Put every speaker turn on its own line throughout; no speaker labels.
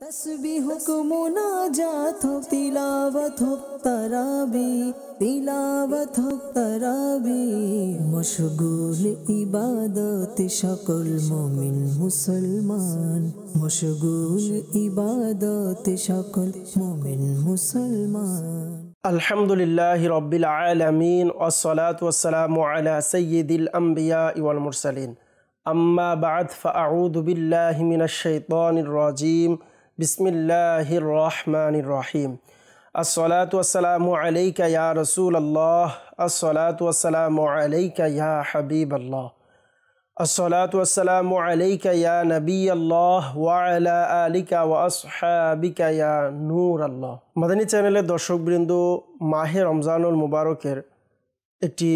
تسبیح حکم ترابی مشغول عبادت شکل مومن مسلمان مشغول عبادت شکل مومن مسلمان الحمد للہ العالمین والصلاة والسلام سلاد سید الانبیاء والمرسلین اما بعد فاعوذ باللہ من الشیطان الرجیم বিসমিল্লাহির রহমানির রহিম আসসালাতু আলাইকা ইয়া রসুল আল্লাহ আসসালাতু আলাইকা ইয়া হাবিব আল্লাহ আসসালাতু আলাইকা ইয়া নবী আল্লাহ ওয়া আলিকা ওয়াসিকা নূর আল্লাহ মাদানী চ্যানেলের দর্শকবৃন্দ মাহে রমজানুল মুবারকের একটি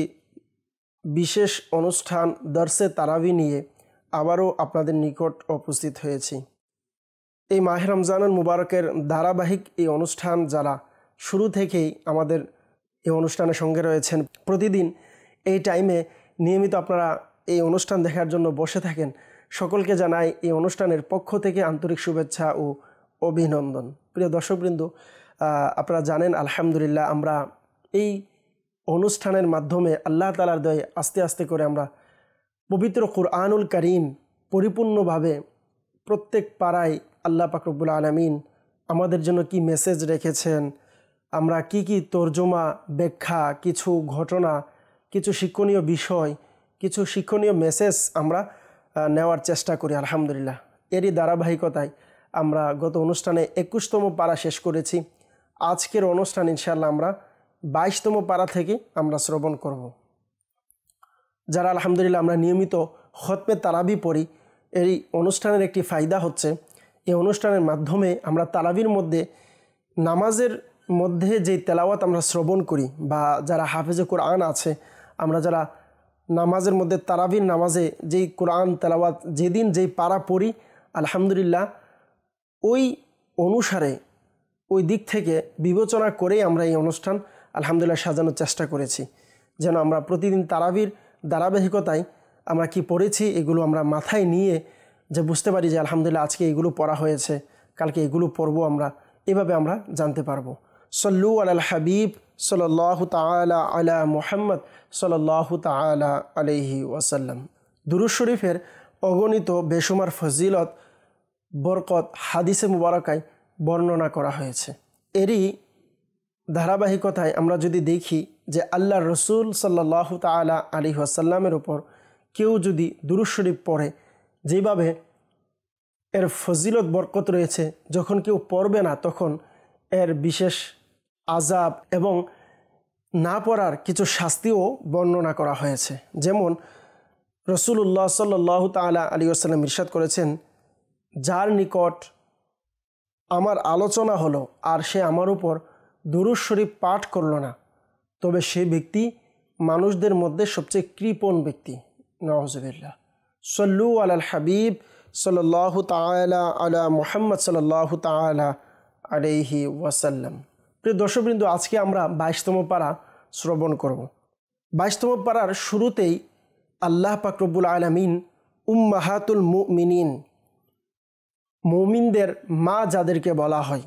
বিশেষ অনুষ্ঠান দর্শে তারাবি নিয়ে আবারও আপনাদের নিকট উপস্থিত হয়েছি এই মাহে রমজানুল মুবারকের ধারাবাহিক এই অনুষ্ঠান যারা শুরু থেকেই আমাদের এই অনুষ্ঠানের সঙ্গে রয়েছেন প্রতিদিন এই টাইমে নিয়মিত আপনারা এই অনুষ্ঠান দেখার জন্য বসে থাকেন সকলকে জানাই এই অনুষ্ঠানের পক্ষ থেকে আন্তরিক শুভেচ্ছা ও অভিনন্দন প্রিয় দর্শকবৃন্দ আপনারা জানেন আলহামদুলিল্লাহ আমরা এই অনুষ্ঠানের মাধ্যমে আল্লাহ তালার দয়ে আস্তে আস্তে করে আমরা পবিত্র কোরআনুল করিম পরিপূর্ণভাবে প্রত্যেক পাড়ায় আল্লাহ পাকরবুল আলমিন আমাদের জন্য কি মেসেজ রেখেছেন আমরা কি কি তর্জমা ব্যাখ্যা কিছু ঘটনা কিছু শিক্ষণীয় বিষয় কিছু শিক্ষণীয় মেসেজ আমরা নেওয়ার চেষ্টা করি আলহামদুলিল্লাহ এরই ধারাবাহিকতায় আমরা গত অনুষ্ঠানে একুশতম পাড়া শেষ করেছি আজকের অনুষ্ঠান ইনশাল্লাহ আমরা বাইশতম পাড়া থেকে আমরা শ্রবণ করব। যারা আলহামদুলিল্লাহ আমরা নিয়মিত হতপে তারাবি পড়ি এই অনুষ্ঠানের একটি ফায়দা হচ্ছে এই অনুষ্ঠানের মাধ্যমে আমরা তালাবির মধ্যে নামাজের মধ্যে যে তেলাওয়াত আমরা শ্রবণ করি বা যারা হাফেজে কোরআন আছে আমরা যারা নামাজের মধ্যে তারাবির নামাজে যেই কোরআন তেলাওয়াত যেদিন যেই পাড়া পড়ি আলহামদুলিল্লাহ ওই অনুসারে ওই দিক থেকে বিবেচনা করেই আমরা এই অনুষ্ঠান আলহামদুলিল্লাহ সাজানোর চেষ্টা করেছি যেন আমরা প্রতিদিন তারাবির ধারাবাহিকতায় আমরা কি পড়েছি এগুলো আমরা মাথায় নিয়ে যে বুঝতে পারি যে আলহামদুলিল্লাহ আজকে এগুলো পড়া হয়েছে কালকে এগুলো পড়ব আমরা এভাবে আমরা জানতে পারবো সল্লু আল হাবিব সল্লাহ তালা আলা মোহাম্মদ সল্লাহ তালা আলহি ওয়াসাল্লাম দুরুজ শরীফের অগণিত বেসুমার ফজিলত বরকত হাদিসে মুবারকায় বর্ণনা করা হয়েছে এরই ধারাবাহিকতায় আমরা যদি দেখি যে আল্লাহ রসুল সাল্লাহ তালা আলী ওয়াসাল্লামের ওপর কেউ যদি দুরুজ শরীফ পড়ে যেভাবে এর ফজিলত বরকত রয়েছে যখন কেউ পড়বে না তখন এর বিশেষ আজাব এবং না পড়ার কিছু শাস্তিও বর্ণনা করা হয়েছে যেমন রসুল্লাহ সাল্লাহ তালা আলী আসাল্লাম ইরশাদ করেছেন যার নিকট আমার আলোচনা হলো আর সে আমার উপর দুরুজ শরীফ পাঠ করল না তবে সে ব্যক্তি মানুষদের মধ্যে সবচেয়ে কৃপণ ব্যক্তি নওয়াজবিল্লা সল্লু আলাল হাবিব সল্লাহ তালা আলা মোহাম্মদ সল্লাহ তালা আলহি ওয়াসাল্লাম প্রিয় দর্শকবৃন্দ আজকে আমরা বাইশতম পাড়া শ্রবণ করব বাইশতম পাড়ার শুরুতেই আল্লাহ পাকরবুল আলমিন উম্মাহাতুল মুমিনিন মুমিনদের মা যাদেরকে বলা হয়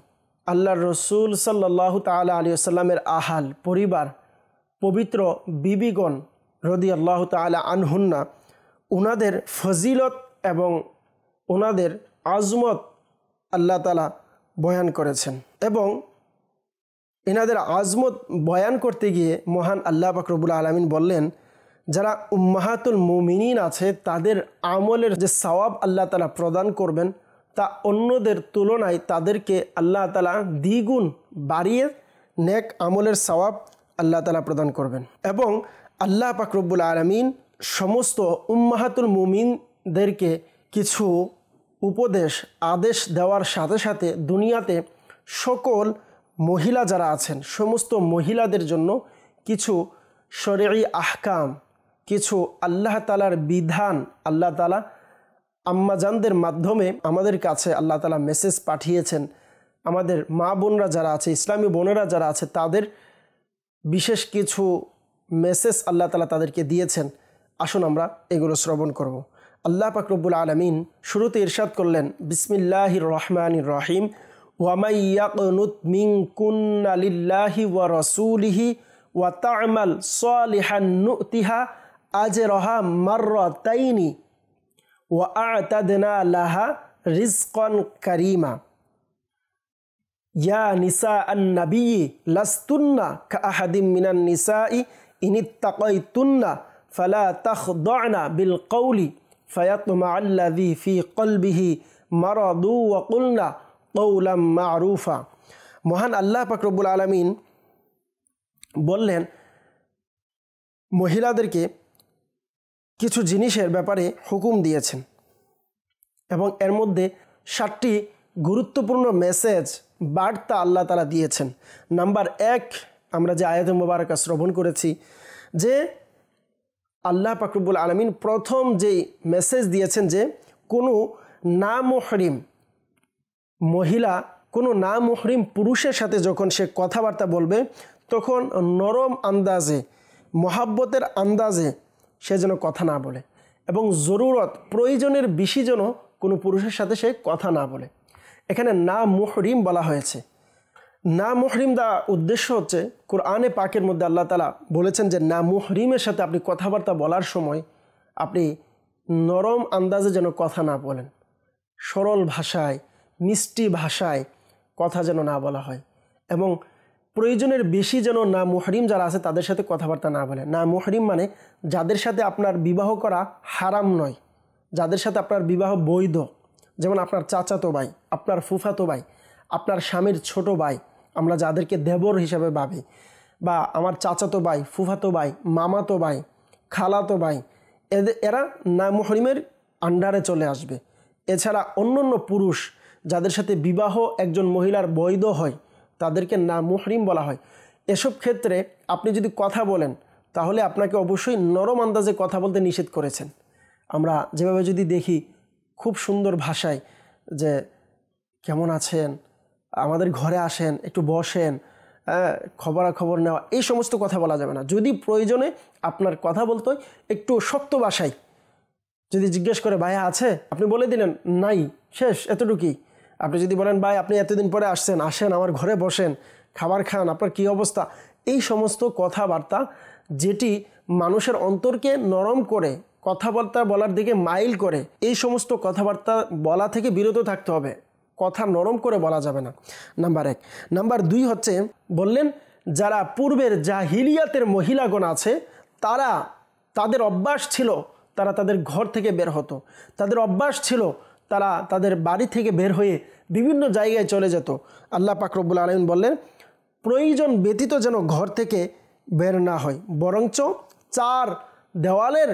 আল্লাহ রসুল সাল্লাহ তালা আলী আসাল্লামের আহাল পরিবার পবিত্র বিবিগণ রদি আল্লাহ তালা আনহুন্না ওনাদের ফজিলত এবং ওনাদের আজমত আল্লাহ তালা বয়ান করেছেন এবং এনাদের আজমত বয়ান করতে গিয়ে মহান আল্লাহ বাকরবুল আলমিন বললেন যারা উম্মাহাতুল মুমিনিন আছে তাদের আমলের যে সওয়াব আল্লাহ তালা প্রদান করবেন তা অন্যদের তুলনায় তাদেরকে আল্লাহ তালা দ্বিগুণ বাড়িয়ে নেক আমলের সওয়াব আল্লাহ তালা প্রদান করবেন এবং আল্লাহ পাকরবুল আলমিন সমস্ত উম্মাহাতুল মুমিনদেরকে কিছু উপদেশ আদেশ দেওয়ার সাথে সাথে দুনিয়াতে সকল মহিলা যারা আছেন সমস্ত মহিলাদের জন্য কিছু শরীর আহকাম কিছু আল্লাহ তালার বিধান আল্লাহ তালা আম্মাজানদের মাধ্যমে আমাদের কাছে আল্লাহ তালা মেসেজ পাঠিয়েছেন আমাদের মা বোনরা যারা আছে ইসলামী বোনেরা যারা আছে তাদের বিশেষ কিছু মেসেজ আল্লাহ তালা তাদেরকে দিয়েছেন আসুন আমরা এগুলো শ্রবণ করব আল্লাহ পাকরবুল আলমিন শুরুতে ইরশাদ করলেন বিসমিল্লাহির রহমান রহিম ওয়ামাইয়াকুন্নালিল্লাহি ওয়া রসুলিহি ওয়া তামাল সলিহান্নুতিহা আজরহা তাইনি ওয়া আতাদনা লাহা রিজকন করিমা ইয়া নিসা আন্নবী লাস্তুন্না কা আহাদিম মিনান নিসাই ইনিত্তাকাইতুন্না ফালা তখদনা বিল কৌলি ফয়াতমা আল্লাদি ফি কলবিহি মারদু ওকুলনা কৌলাম মারুফা মহান আল্লাহ পাকরবুল আলমিন বললেন মহিলাদেরকে কিছু জিনিসের ব্যাপারে হুকুম দিয়েছেন এবং এর মধ্যে সাতটি গুরুত্বপূর্ণ মেসেজ বার্তা আল্লাহ তারা দিয়েছেন নাম্বার এক আমরা যে আয়াত মোবারকা শ্রবণ করেছি যে আল্লাহ পাকরুবুল আলমিন প্রথম যেই মেসেজ দিয়েছেন যে কোনো না মহরিম মহিলা কোনো না মহরিম পুরুষের সাথে যখন সে কথাবার্তা বলবে তখন নরম আন্দাজে মহাব্বতের আন্দাজে সে যেন কথা না বলে এবং জরুরত প্রয়োজনের বেশি যেন কোনো পুরুষের সাথে সে কথা না বলে এখানে না মহরিম বলা হয়েছে না দা উদ্দেশ্য হচ্ছে কোরআনে পাকের মধ্যে আল্লাহ তালা বলেছেন যে না মুহরিমের সাথে আপনি কথাবার্তা বলার সময় আপনি নরম আন্দাজে যেন কথা না বলেন সরল ভাষায় মিষ্টি ভাষায় কথা যেন না বলা হয় এবং প্রয়োজনের বেশি যেন না মুহরিম যারা আছে তাদের সাথে কথাবার্তা না বলে না মুহরিম মানে যাদের সাথে আপনার বিবাহ করা হারাম নয় যাদের সাথে আপনার বিবাহ বৈধ যেমন আপনার চাচাতো ভাই আপনার ফুফাতো ভাই আপনার স্বামীর ছোট ভাই আমরা যাদেরকে দেবর হিসাবে ভাবি বা আমার চাচাতো ভাই ফুফাতো ভাই মামাতো ভাই খালাতো ভাই এদের এরা নামহরিমের আন্ডারে চলে আসবে এছাড়া অন্য অন্য পুরুষ যাদের সাথে বিবাহ একজন মহিলার বৈধ হয় তাদেরকে নামহরিম বলা হয় এসব ক্ষেত্রে আপনি যদি কথা বলেন তাহলে আপনাকে অবশ্যই নরম আন্দাজে কথা বলতে নিষেধ করেছেন আমরা যেভাবে যদি দেখি খুব সুন্দর ভাষায় যে কেমন আছেন আমাদের ঘরে আসেন একটু বসেন হ্যাঁ, খবরাখবর নেওয়া এই সমস্ত কথা বলা যাবে না যদি প্রয়োজনে আপনার কথা বলতে একটু শক্ত বাসাই যদি জিজ্ঞেস করে ভাই আছে আপনি বলে দিলেন নাই শেষ এতটুকুই আপনি যদি বলেন ভাই আপনি এতদিন পরে আসছেন আসেন আমার ঘরে বসেন খাবার খান আপনার কি অবস্থা এই সমস্ত কথাবার্তা যেটি মানুষের অন্তরকে নরম করে কথাবার্তা বলার দিকে মাইল করে এই সমস্ত কথাবার্তা বলা থেকে বিরত থাকতে হবে কথা নরম করে বলা যাবে না নাম্বার এক নাম্বার দুই হচ্ছে বললেন যারা পূর্বের জাহিলিয়াতের মহিলাগণ আছে তারা তাদের অভ্যাস ছিল তারা তাদের ঘর থেকে বের হতো তাদের অভ্যাস ছিল তারা তাদের বাড়ি থেকে বের হয়ে বিভিন্ন জায়গায় চলে যেত আল্লাহ পাকরবুল আলমিন বললেন প্রয়োজন ব্যতীত যেন ঘর থেকে বের না হয় বরঞ্চ চার দেওয়ালের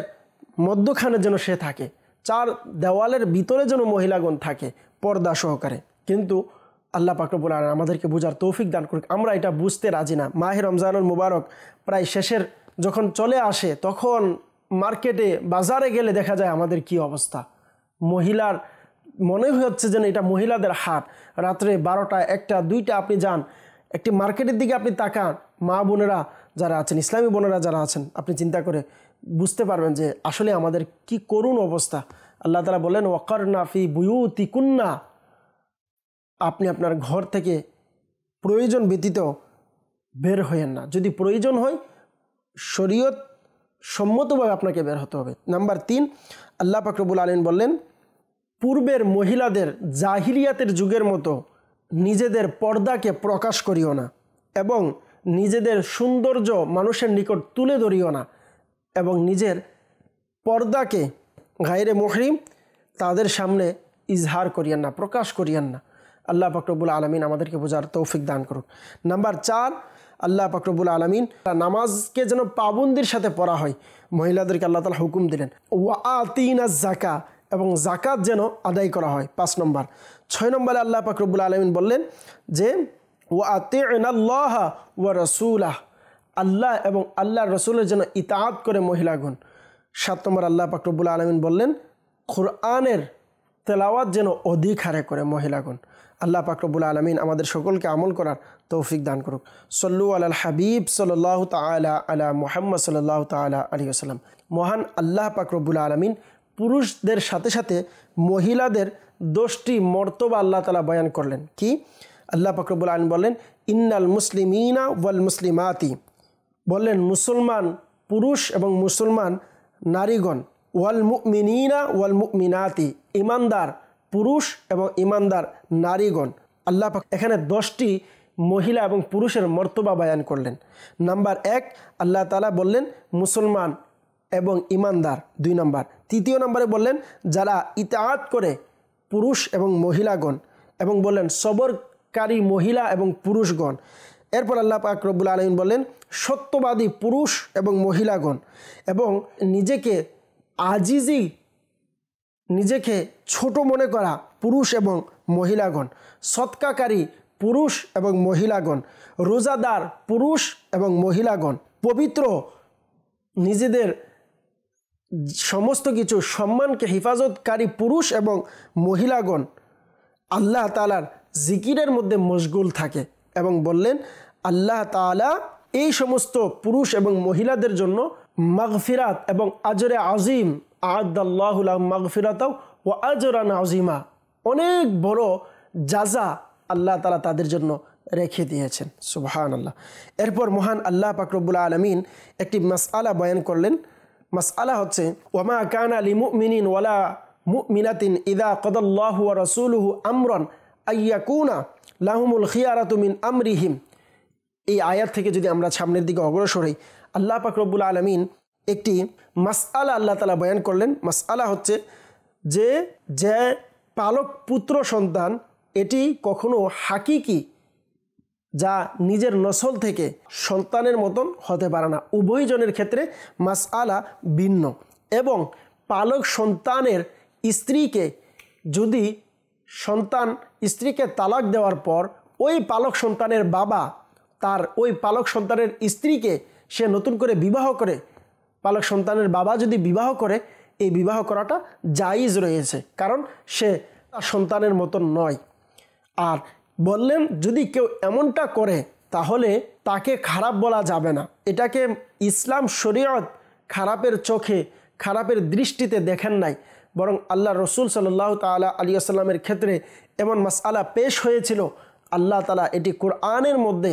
মধ্যখানে যেন সে থাকে চার দেওয়ালের ভিতরে যেন মহিলাগণ থাকে পর্দা সহকারে কিন্তু আল্লাহ পাকরবুল আলম আমাদেরকে বোঝার তৌফিক দান করুক আমরা এটা বুঝতে রাজি না মাহে রমজানুল মুবারক প্রায় শেষের যখন চলে আসে তখন মার্কেটে বাজারে গেলে দেখা যায় আমাদের কি অবস্থা মহিলার মনে হচ্ছে যেন এটা মহিলাদের হাট রাত্রে বারোটা একটা দুইটা আপনি যান একটি মার্কেটের দিকে আপনি তাকান মা বোনেরা যারা আছেন ইসলামী বোনেরা যারা আছেন আপনি চিন্তা করে বুঝতে পারবেন যে আসলে আমাদের কি করুণ অবস্থা আল্লাহ তালা বলেন ওয়াকর্না নাফি বুয়ুতি কুন্না আপনি আপনার ঘর থেকে প্রয়োজন ব্যতীত বের হয়েন না যদি প্রয়োজন হয় শরীয়ত সম্মতভাবে আপনাকে বের হতে হবে নাম্বার তিন আল্লাহ পাকরবুল আলীন বললেন পূর্বের মহিলাদের জাহিরিয়াতের যুগের মতো নিজেদের পর্দাকে প্রকাশ করিও না এবং নিজেদের সৌন্দর্য মানুষের নিকট তুলে ধরিও না এবং নিজের পর্দাকে গায়ের মহরিম তাদের সামনে ইজহার করিয়েন না প্রকাশ করিয়েন না আল্লাহ পাকরবুল আলমিন আমাদেরকে বোঝার তৌফিক দান করুক নাম্বার চার আল্লাহ পাকরবুল আলমিন নামাজকে যেন পাবন্দির সাথে পড়া হয় মহিলাদেরকে আল্লাহ তালা হুকুম দিলেন ওয়া আতিনা জাকা এবং জাকাত যেন আদায় করা হয় পাঁচ নম্বর ছয় নম্বরে আল্লাহ পাকরবুল আলমিন বললেন যে ওয়া আতে আল্লাহ ওয়া আল্লাহ এবং আল্লাহ রসুলের যেন ইতাহাত করে মহিলাগণ সাত নম্বর আল্লাহ পাকরবুল আলমিন বললেন খুরআনের তেলাওয়াত যেন অধিক হারে করে মহিলাগণ আল্লাহ পাকরবুল আলমিন আমাদের সকলকে আমল করার তৌফিক দান করুক সল্লু আল হাবিব সল্লাহ তালা আলা মোহাম্মদ সল্লাহ তালা আলী আসসালাম মহান আল্লাহ পাকরবুল আলমিন পুরুষদের সাথে সাথে মহিলাদের দোষটি মর্তবা আল্লাহ তালা বয়ান করলেন কি আল্লাহ পাকরবুল আলম বললেন ইন্নাল মুসলিমিনা ওয়াল মুসলিমাতি বললেন মুসলমান পুরুষ এবং মুসলমান নারীগণ ওয়াল মুমিনা ওয়াল মুমিনাতি ইমানদার পুরুষ এবং ইমানদার নারীগণ আল্লাহ এখানে দশটি মহিলা এবং পুরুষের মর্তবা বায়ান করলেন নাম্বার এক আল্লাহ তালা বললেন মুসলমান এবং ইমানদার দুই নাম্বার তৃতীয় নম্বরে বললেন যারা ইতাহাত করে পুরুষ এবং মহিলাগণ এবং বললেন সবরকারী মহিলা এবং পুরুষগণ এরপর আল্লাহ পাক রব্বুল আলমিন বলেন সত্যবাদী পুরুষ এবং মহিলাগণ এবং নিজেকে আজিজি নিজেকে ছোট মনে করা পুরুষ এবং মহিলাগণ সৎকাকারী পুরুষ এবং মহিলাগণ রোজাদার পুরুষ এবং মহিলাগণ পবিত্র নিজেদের সমস্ত কিছু সম্মানকে হেফাজতকারী পুরুষ এবং মহিলাগণ আল্লাহ তালার জিকিরের মধ্যে মশগুল থাকে এবং বললেন আল্লাহ তালা এই সমস্ত পুরুষ এবং মহিলাদের জন্য মাগফিরাত এবং আজরে আজিম আদাল্লাহুল মাগফিরাত ও আজরান আজিমা অনেক বড় যাজা আল্লাহ তালা তাদের জন্য রেখে দিয়েছেন সুবহান আল্লাহ এরপর মহান আল্লাহ পাকরবুল আলমিন একটি মাসআলা বয়ান করলেন মাসআলা হচ্ছে ওমা কান আলী মুমিনিন ওয়ালা মুমিনাতিন ইদা কদল্লাহু রসুলহু আমরন আয়াকুনা লাহমুল তুমিন আমরিহিম এই আয়াত থেকে যদি আমরা সামনের দিকে অগ্রসর হই আল্লাহ পাকরবুল আলমিন একটি মাসআলা আল্লাহ তালা বয়ান করলেন মাসআলা হচ্ছে যে যে পালক পুত্র সন্তান এটি কখনো হাকিকি যা নিজের নসল থেকে সন্তানের মতন হতে পারে না উভয়জনের ক্ষেত্রে মাসআলা ভিন্ন এবং পালক সন্তানের স্ত্রীকে যদি সন্তান স্ত্রীকে তালাক দেওয়ার পর ওই পালক সন্তানের বাবা তার ওই পালক সন্তানের স্ত্রীকে সে নতুন করে বিবাহ করে পালক সন্তানের বাবা যদি বিবাহ করে এই বিবাহ করাটা জাইজ রয়েছে কারণ সে তার সন্তানের মতন নয় আর বললেন যদি কেউ এমনটা করে তাহলে তাকে খারাপ বলা যাবে না এটাকে ইসলাম শরীয়ত খারাপের চোখে খারাপের দৃষ্টিতে দেখেন নাই বরং আল্লাহ রসুল সাল্লাহ তালা আলী আসাল্লামের ক্ষেত্রে এমন মাসালা পেশ হয়েছিল আল্লাহ তালা এটি কোরআনের মধ্যে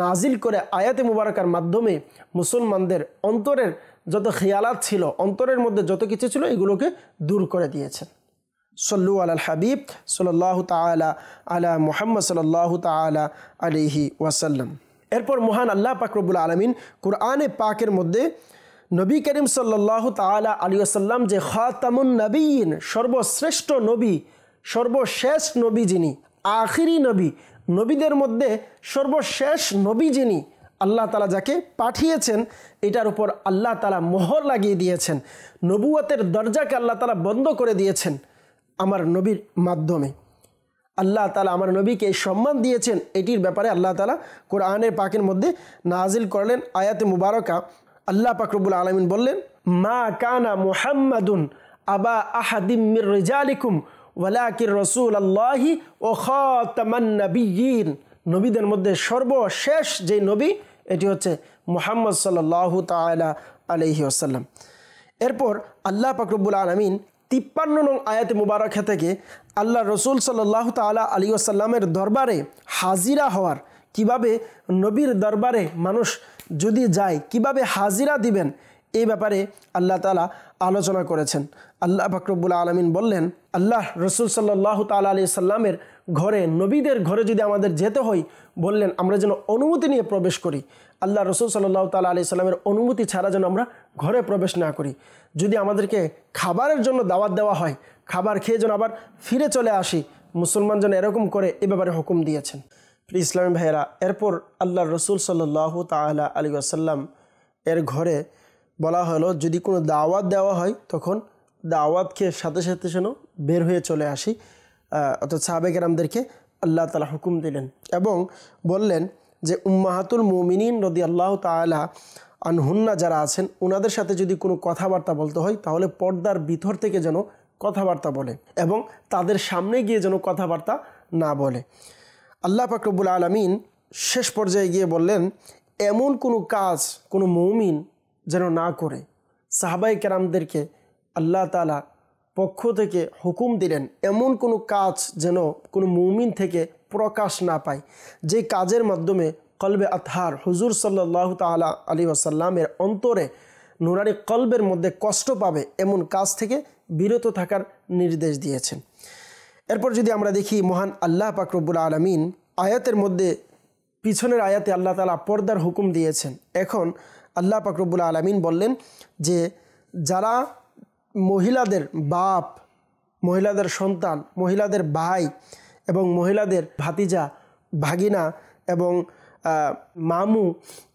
নাজিল করে আয়াতে মুবারকার মাধ্যমে মুসলমানদের অন্তরের যত খেয়ালাত ছিল অন্তরের মধ্যে যত কিছু ছিল এগুলোকে দূর করে দিয়েছেন সল্লু আলাল হাবিব সল্লাহ তালা আলা মোহাম্মদ সাল্লাহ তালা আলিহি ওয়াসাল্লাম এরপর মহান আল্লাহ পাকরবুল আলমিন কোরআনে পাকের মধ্যে নবী করিম সাল্লাহ তালা আলী আসাল্লাম যে খাতামুন নবীন সর্বশ্রেষ্ঠ নবী সর্বশেষ নবী যিনি আখিরি নবী নবীদের মধ্যে সর্বশেষ নবী যিনি আল্লাহ তালা যাকে পাঠিয়েছেন এটার উপর আল্লাহ তালা মোহর লাগিয়ে দিয়েছেন নবুয়তের দরজাকে আল্লাহ তালা বন্ধ করে দিয়েছেন আমার নবীর মাধ্যমে আল্লাহ তালা আমার নবীকে সম্মান দিয়েছেন এটির ব্যাপারে আল্লাহ তালা কোরআনের পাকের মধ্যে নাজিল করলেন আয়াতে মুবারকা আল্লাহ পাকরবুল আলমিন বললেন মা কানা মোহাম্মদুন আবা আহাদিম মির রেজালিকুম ওয়ালাকির রসুল আল্লাহি ও খতামান্নবীন নবীদের মধ্যে সর্বশেষ যে নবী এটি হচ্ছে মোহাম্মদ সাল্লাহ তালা আলহি আসাল্লাম এরপর আল্লাহ পাকরবুল আলমিন তিপ্পান্ন নং আয়াতে মুবারকা থেকে আল্লাহ রসুল সাল্লাহ তালা আলী আসাল্লামের দরবারে হাজিরা হওয়ার কিভাবে নবীর দরবারে মানুষ যদি যায় কিভাবে হাজিরা দিবেন এই ব্যাপারে আল্লাহ তালা আলোচনা করেছেন আল্লাহ ফাকরবুল আলমিন বললেন আল্লাহ রসুল সাল্লাহ তালা আলি সাল্লামের ঘরে নবীদের ঘরে যদি আমাদের যেতে হয় বললেন আমরা যেন অনুমতি নিয়ে প্রবেশ করি আল্লাহ রসুল সাল্লাহ তালা আলি সাল্লামের অনুমতি ছাড়া যেন আমরা ঘরে প্রবেশ না করি যদি আমাদেরকে খাবারের জন্য দাওয়াত দেওয়া হয় খাবার খেয়ে যেন আবার ফিরে চলে আসি মুসলমান যেন এরকম করে এ ব্যাপারে হুকুম দিয়েছেন ইসলামী ভাইয়েরা এরপর আল্লাহ রসুল সাল্লাহ তালা আলী আসাল্লাম এর ঘরে বলা হলো যদি কোনো দাওয়াত দেওয়া হয় তখন দাওয়াতকে সাথে সাথে যেন বের হয়ে চলে আসি অর্থাৎ সাহাবেকেরামদেরকে আল্লাহ তালা হুকুম দিলেন এবং বললেন যে উম্মাহাতুল মুমিনিন রদি আল্লাহ তালা আনহুন্না যারা আছেন ওনাদের সাথে যদি কোনো কথাবার্তা বলতে হয় তাহলে পর্দার ভিতর থেকে যেন কথাবার্তা বলে এবং তাদের সামনে গিয়ে যেন কথাবার্তা না বলে আল্লাহ পাকরবুল আলমিন শেষ পর্যায়ে গিয়ে বললেন এমন কোনো কাজ কোনো মৌমিন যেন না করে সাহাবাই কেরামদেরকে আল্লাহ তালা পক্ষ থেকে হুকুম দিলেন এমন কোনো কাজ যেন কোনো মৌমিন থেকে প্রকাশ না পায় যে কাজের মাধ্যমে কলবে আতহার হুজুর সাল্লাহ তালা আলী আসাল্লামের অন্তরে নুরানি কলবের মধ্যে কষ্ট পাবে এমন কাজ থেকে বিরত থাকার নির্দেশ দিয়েছেন এরপর যদি আমরা দেখি মহান আল্লাহ পাকরবুল আলমিন আয়াতের মধ্যে পিছনের আয়াতে আল্লাহ তালা পর্দার হুকুম দিয়েছেন এখন আল্লাহ পাকরবুল আলমিন বললেন যে যারা মহিলাদের বাপ মহিলাদের সন্তান মহিলাদের ভাই এবং মহিলাদের ভাতিজা ভাগিনা এবং মামু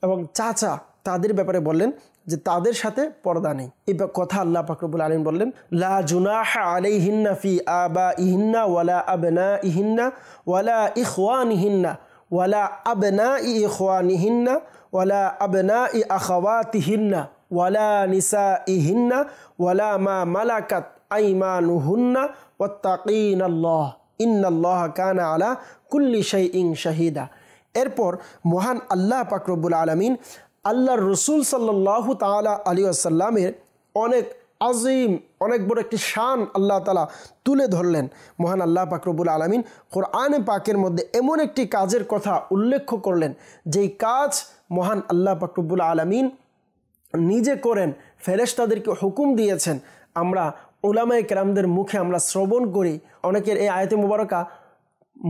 এবং চাচা তাদের ব্যাপারে বললেন যে তাদের সাথে পর্দা নেই এই কথা আল্লাহ পাকরবুল আলম বললেন লা জুনাহা আলাই হিন্না ফি আবা ইহিন্না ওয়ালা আবেনা ইহিন্না ওয়ালা ইখওয়ান ইহিন্না ওয়ালা আবেনা ই ইখওয়ান ইহিন্না ওয়ালা আবেনা ই আখাওয়াত তিহিন্না ওয়ালা নিসা ইহিন্না ওয়ালা মা মালাকাত আইমান হুন্না ওত্তাকিন আল্লাহ ইন্নাল্লাহ কানা আলা কুল্লি শাহ ইং শাহিদা এরপর মহান আল্লাহ পাকরবুল আলমিন আল্লাহর রসুল সাল্লাহ তালা আলী আসাল্লামের অনেক আজিম অনেক বড় একটি শান আল্লাহ তালা তুলে ধরলেন মহান আল্লাহ পাকরবুল আলমিন কোরআনে পাকের মধ্যে এমন একটি কাজের কথা উল্লেখ করলেন যেই কাজ মহান আল্লাহ পাকরবুল আলমিন নিজে করেন ফেরেশতাদেরকে হুকুম দিয়েছেন আমরা ওলামায় কেরামদের মুখে আমরা শ্রবণ করি অনেকের এই আয়তে মুবারকা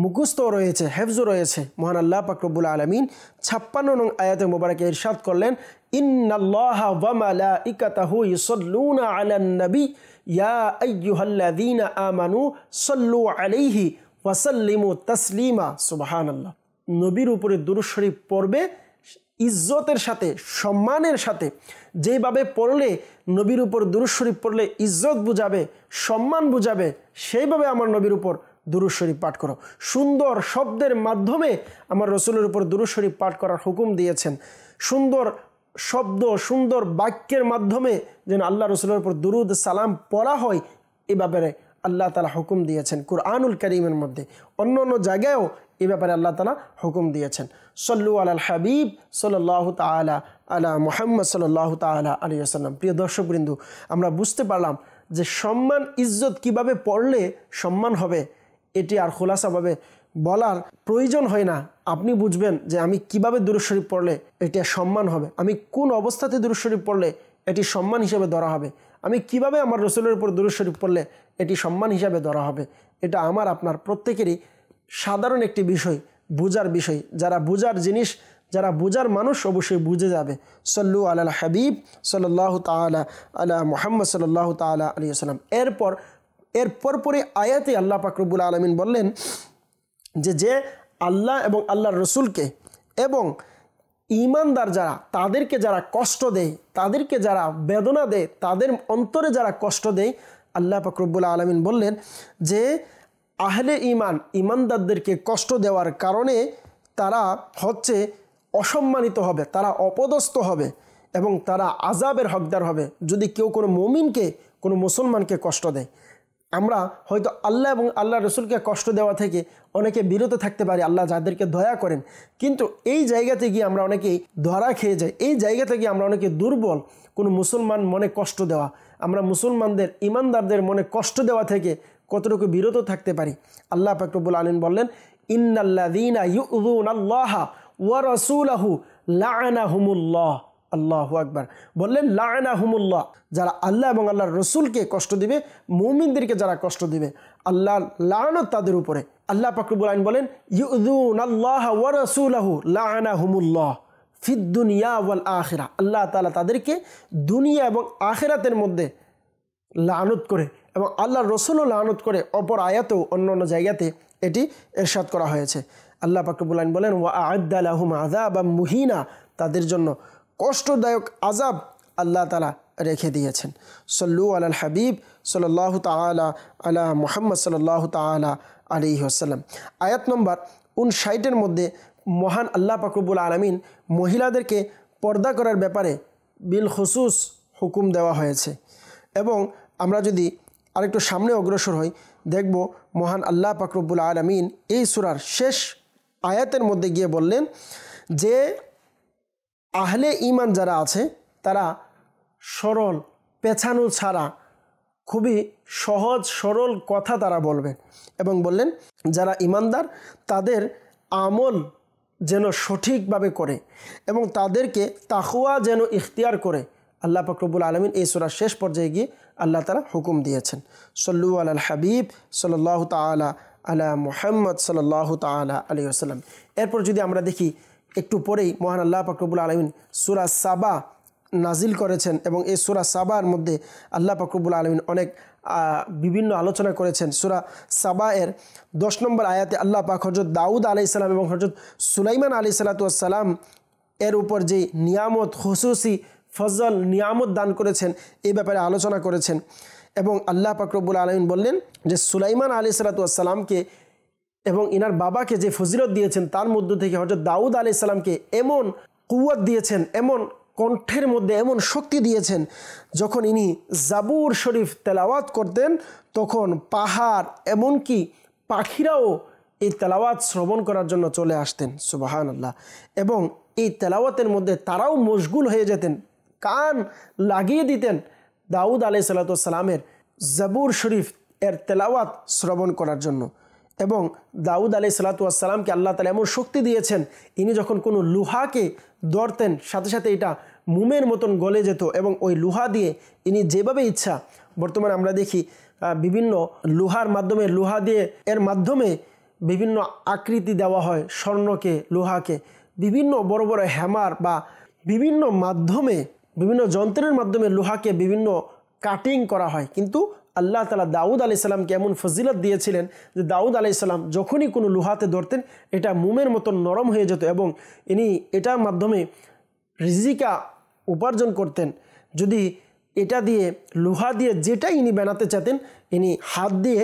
মুখস্থ রয়েছে হেফজ রয়েছে মহান আল্লাহ পাকরবুল আলমিন ছাপ্পান্ন নং আয়াতে মোবারকে ইরশাদ করলেন সল্লু ওয়াসাল্লিমু তসলিমা আল্লাহ নবীর উপরে দুরুশরীফ পড়বে ইজ্জতের সাথে সম্মানের সাথে যেভাবে পড়লে নবীর উপর দুরুশরীফ পড়লে ইজ্জত বুঝাবে সম্মান বুঝাবে সেইভাবে আমার নবীর উপর দুরুশ্বরী পাঠ করো সুন্দর শব্দের মাধ্যমে আমার রসুলের উপর দুরুশ্বরী পাঠ করার হুকুম দিয়েছেন সুন্দর শব্দ সুন্দর বাক্যের মাধ্যমে যেন আল্লাহ রসুলের উপর দুরুদ সালাম পড়া হয় এ ব্যাপারে আল্লাহ তালা হুকুম দিয়েছেন কুরআনুল করিমের মধ্যে অন্য অন্য জায়গায়ও এ ব্যাপারে আল্লাহ তালা হুকুম দিয়েছেন সল্লু আলাল হাবিব সল্লাহ তালা আলা মোহাম্মদ সল্লাহ তালা আলী আসাল্লাম প্রিয় দর্শকবৃন্দু আমরা বুঝতে পারলাম যে সম্মান ইজ্জত কিভাবে পড়লে সম্মান হবে এটি আর খোলাসাভাবে বলার প্রয়োজন হয় না আপনি বুঝবেন যে আমি কিভাবে দূরশরীফ পড়লে এটি সম্মান হবে আমি কোন অবস্থাতে দূরশরীফ পড়লে এটি সম্মান হিসেবে ধরা হবে আমি কিভাবে আমার রসুলের উপর দূরশরীফ পড়লে এটি সম্মান হিসাবে ধরা হবে এটা আমার আপনার প্রত্যেকেরই সাধারণ একটি বিষয় বুজার বিষয় যারা বুজার জিনিস যারা বুজার মানুষ অবশ্যই বুঝে যাবে সল্লু আল্লাহ হাবিব সাল্লাহ তালা আল্লাহ মোহাম্মদ সাল্লাহ তালা আলিয়া সাল্লাম এরপর এর পরপরে আয়াতে আল্লাহ পাকরবুল আলমিন বললেন যে যে আল্লাহ এবং আল্লাহর রসুলকে এবং ইমানদার যারা তাদেরকে যারা কষ্ট দেয় তাদেরকে যারা বেদনা দেয় তাদের অন্তরে যারা কষ্ট দেয় আল্লাহ পাকরবুল আলমিন বললেন যে আহলে ইমান ইমানদারদেরকে কষ্ট দেওয়ার কারণে তারা হচ্ছে অসম্মানিত হবে তারা অপদস্থ হবে এবং তারা আজাবের হকদার হবে যদি কেউ কোনো মমিনকে কোনো মুসলমানকে কষ্ট দেয় আমরা হয়তো আল্লাহ এবং আল্লাহ রসুলকে কষ্ট দেওয়া থেকে অনেকে বিরত থাকতে পারি আল্লাহ যাদেরকে দয়া করেন কিন্তু এই জায়গাতে গিয়ে আমরা অনেকেই ধরা খেয়ে যাই এই জায়গাতে গিয়ে আমরা অনেকে দুর্বল কোনো মুসলমান মনে কষ্ট দেওয়া আমরা মুসলমানদের ইমানদারদের মনে কষ্ট দেওয়া থেকে কতটুকু বিরত থাকতে পারি আল্লাহ পাকরবুল আলম বললেন ইন্নাল্লাদিনা ইউদুন আল্লাহ ওয়া রসুলাহু লাহ আল্লাহ আকবার বললেন হুমুল্লাহ যারা আল্লাহ এবং আল্লাহর রসুলকে কষ্ট দিবে মৌমিনদেরকে যারা কষ্ট দিবে আল্লাহ লায়ন তাদের উপরে আল্লাহ পাকরুবুল আইন বলেন ইউদুন আল্লাহ ওয়ারসুলাহু লায়নাহমুল্লাহ ফিদ্দুনিয়া ওয়াল আখেরা আল্লাহ তালা তাদেরকে দুনিয়া এবং আখেরাতের মধ্যে লানত করে এবং আল্লাহ রসুলও লানত করে অপর আয়াতেও অন্য অন্য জায়গাতে এটি এরশাদ করা হয়েছে আল্লাহ পাকবুল আইন বলেন ওয়া আদাল আহম আদা বা মুহিনা তাদের জন্য কষ্টদায়ক আজাব আল্লাহ তালা রেখে দিয়েছেন সল্লু আলাল হাবিব সল্লাহ তালা আলা মোহাম্মদ সাল্লাহ তালা আলী আসাল্লাম আয়াত নম্বর উনষাটের মধ্যে মহান আল্লাহ পাকরবুল আলমিন মহিলাদেরকে পর্দা করার ব্যাপারে বিল হুকুম দেওয়া হয়েছে এবং আমরা যদি আরেকটু সামনে অগ্রসর হই দেখব মহান আল্লাহ পাকরবুল আলমিন এই সুরার শেষ আয়াতের মধ্যে গিয়ে বললেন যে আহলে ইমান যারা আছে তারা সরল পেছানো ছাড়া খুবই সহজ সরল কথা তারা বলবেন এবং বললেন যারা ইমানদার তাদের আমল যেন সঠিকভাবে করে এবং তাদেরকে তাহুয়া যেন ইখতিয়ার করে আল্লাহ ফকরবুল আলমিন এই সুরার শেষ পর্যায়ে গিয়ে আল্লাহ তারা হুকুম দিয়েছেন সল্লু আল হাবিব সাল্লাহ তালা আলা মোহাম্মদ সাল্লাহ তালা আলী আসসালাম এরপর যদি আমরা দেখি একটু পরেই মহান আল্লাহ পাকরবুল আলমিন সুরা সাবা নাজিল করেছেন এবং এই সুরা সাবার মধ্যে আল্লাহ পাকরবুল আলমিন অনেক বিভিন্ন আলোচনা করেছেন সুরা সাবা এর দশ নম্বর আয়াতে আল্লাহ পাক হজরত দাউদ আলি সালাম এবং হজরত সুলাইমান আলি সালাতাম এর উপর যে নিয়ামত খসুসি ফজল নিয়ামত দান করেছেন এই ব্যাপারে আলোচনা করেছেন এবং আল্লাহ পাকরবুল আলমিন বললেন যে সুলাইমান আলি সালাতামকে এবং ইনার বাবাকে যে ফজিলত দিয়েছেন তার মধ্য থেকে হজরত দাউদ আলি ইসলামকে এমন কুয়াত দিয়েছেন এমন কণ্ঠের মধ্যে এমন শক্তি দিয়েছেন যখন ইনি জাবুর শরীফ তেলাওয়াত করতেন তখন পাহাড় এমনকি পাখিরাও এই তেলাওয়াত শ্রবণ করার জন্য চলে আসতেন সুবাহান আল্লাহ এবং এই তেলাওয়াতের মধ্যে তারাও মশগুল হয়ে যেতেন কান লাগিয়ে দিতেন দাউদ আলি সাল্লা সালামের জাবুর শরীফ এর তেলাওয়াত শ্রবণ করার জন্য এবং দাউদ আলি সালাতামকে আল্লাহ তালা এমন শক্তি দিয়েছেন ইনি যখন কোনো লোহাকে ধরতেন সাথে সাথে এটা মোমের মতন গলে যেত এবং ওই লোহা দিয়ে ইনি যেভাবে ইচ্ছা বর্তমানে আমরা দেখি বিভিন্ন লোহার মাধ্যমে লোহা দিয়ে এর মাধ্যমে বিভিন্ন আকৃতি দেওয়া হয় স্বর্ণকে লোহাকে বিভিন্ন বড় বড় হ্যামার বা বিভিন্ন মাধ্যমে বিভিন্ন যন্ত্রের মাধ্যমে লোহাকে বিভিন্ন কাটিং করা হয় কিন্তু আল্লাহ তালা দাউদ আলি সাল্লামকে এমন ফজিলত দিয়েছিলেন যে দাউদ আলি সাল্লাম যখনই কোনো লোহাতে ধরতেন এটা মোমের মতো নরম হয়ে যেত এবং ইনি এটার মাধ্যমে রিজিকা উপার্জন করতেন যদি এটা দিয়ে লোহা দিয়ে যেটাই ইনি বানাতে চাতেন ইনি হাত দিয়ে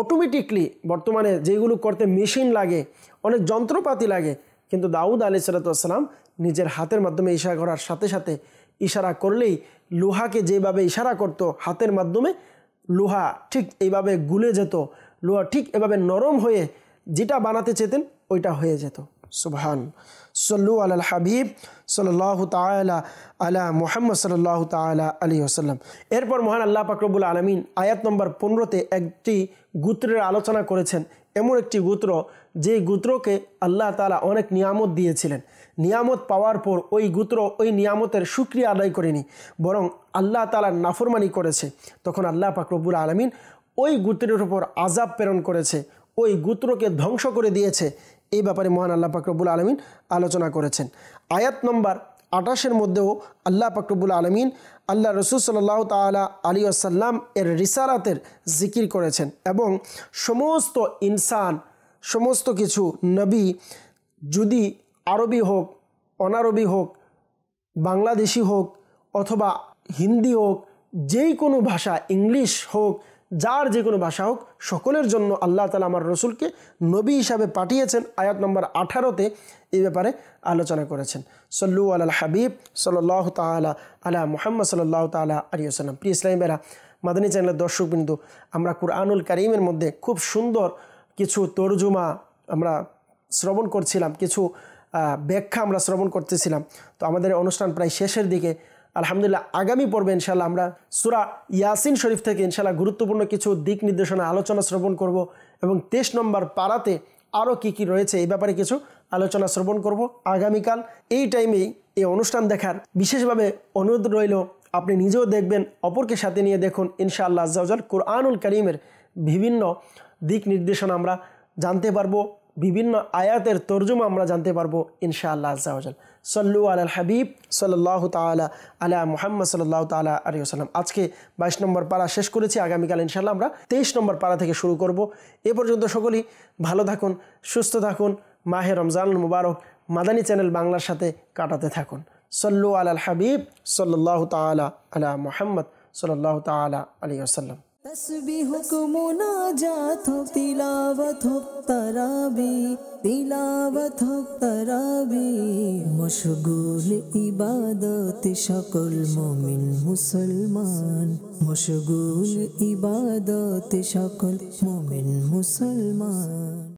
অটোমেটিকলি বর্তমানে যেগুলো করতে মেশিন লাগে অনেক যন্ত্রপাতি লাগে কিন্তু দাউদ আলি সালাতাম নিজের হাতের মাধ্যমে ইশারা করার সাথে সাথে ইশারা করলেই লোহাকে যেভাবে ইশারা করত হাতের মাধ্যমে লোহা ঠিক এইভাবে গুলে যেত লোহা ঠিক এভাবে নরম হয়ে যেটা বানাতে চেতেন ওইটা হয়ে যেত সুবহান সল্লু আল হাবিব সাল্লাহ তালা আলা মোহাম্মদ সাল্লাহ তালা আলী আসাল্লাম এরপর মহান আল্লাহ পাকরবুল আলমিন আয়াত নম্বর পনেরোতে একটি গুত্রের আলোচনা করেছেন এমন একটি গুত্র যে গুত্রকে আল্লাহ তালা অনেক নিয়ামত দিয়েছিলেন নিয়ামত পাওয়ার পর ওই গুত্র ওই নিয়ামতের সুক্রিয়া আদায় করেনি বরং আল্লাহ তালার নাফরমানি করেছে তখন আল্লাহ পাকরবুল আলমিন ওই গুত্রের উপর আজাব প্রেরণ করেছে ওই গুত্রকে ধ্বংস করে দিয়েছে এই ব্যাপারে মহান আল্লাহ পাকরবুল আলমিন আলোচনা করেছেন আয়াত নম্বর আটাশের মধ্যেও আল্লাহ পাকরবুল আলমিন আল্লাহ রসুল সাল্লাহ তালা আলী আসাল্লাম এর রিসারাতের জিকির করেছেন এবং সমস্ত ইনসান সমস্ত কিছু নবী যদি আরবি হোক অনারবি হোক বাংলাদেশি হোক অথবা হিন্দি হোক যেই কোনো ভাষা ইংলিশ হোক যার যে কোনো ভাষা হোক সকলের জন্য আল্লাহ তালা আমার রসুলকে নবী হিসাবে পাঠিয়েছেন আয়াত নম্বর আঠারোতে এই ব্যাপারে আলোচনা করেছেন সল্লু আল্লাহ হাবিব সল্লাহ তালা আলা মোহাম্মদ সাল্লাহ তালা আলিয়াল্লাম প্রিয় ইসলাম বেরা মাদানী চ্যানেলের দর্শকবিন্দু আমরা কুরআনুল করিমের মধ্যে খুব সুন্দর কিছু তর্জুমা আমরা শ্রবণ করছিলাম কিছু ব্যাখ্যা আমরা শ্রবণ করতেছিলাম তো আমাদের অনুষ্ঠান প্রায় শেষের দিকে আলহামদুলিল্লাহ আগামী পর্বে ইনশাল্লাহ আমরা সুরা ইয়াসিন শরীফ থেকে ইনশাল্লাহ গুরুত্বপূর্ণ কিছু দিক নির্দেশনা আলোচনা শ্রবণ করব এবং তেইশ নম্বর পাড়াতে আরও কি কি রয়েছে এই ব্যাপারে কিছু আলোচনা শ্রবণ করব আগামীকাল এই টাইমেই এই অনুষ্ঠান দেখার বিশেষভাবে অনুরোধ রইল আপনি নিজেও দেখবেন অপরকে সাথে নিয়ে দেখুন ইনশাআল্লাহ আজ্জাউজাল কোরআনুল করিমের বিভিন্ন দিক নির্দেশনা আমরা জানতে পারবো বিভিন্ন আয়াতের তর্জমা আমরা জানতে পারবো ইনশাআল্লাহ আজাল সল্লু আল হাবিব সাল্লাহ তালা আলা মোহাম্মদ সাল্লাহ তালা আলী আসসালাম আজকে বাইশ নম্বর পাড়া শেষ করেছি আগামীকাল ইনশাল্লাহ আমরা তেইশ নম্বর পাড়া থেকে শুরু করব এ পর্যন্ত সকলেই ভালো থাকুন সুস্থ থাকুন মাহে রমজানুল মুবারক মাদানী চ্যানেল বাংলার সাথে কাটাতে থাকুন সল্লু আল হাবিব সাল্লাহ তালা আলা মোহাম্মদ সাল্লাহ তালা আলী আসসালাম तस्बीह को मुनाजात हो तिलावत हो तराबी तिलावत हो तराबी মশগুল ইবাদত সকল মমিন মুসলমান মশগুল ইবাদত সকল মমিন মুসলমান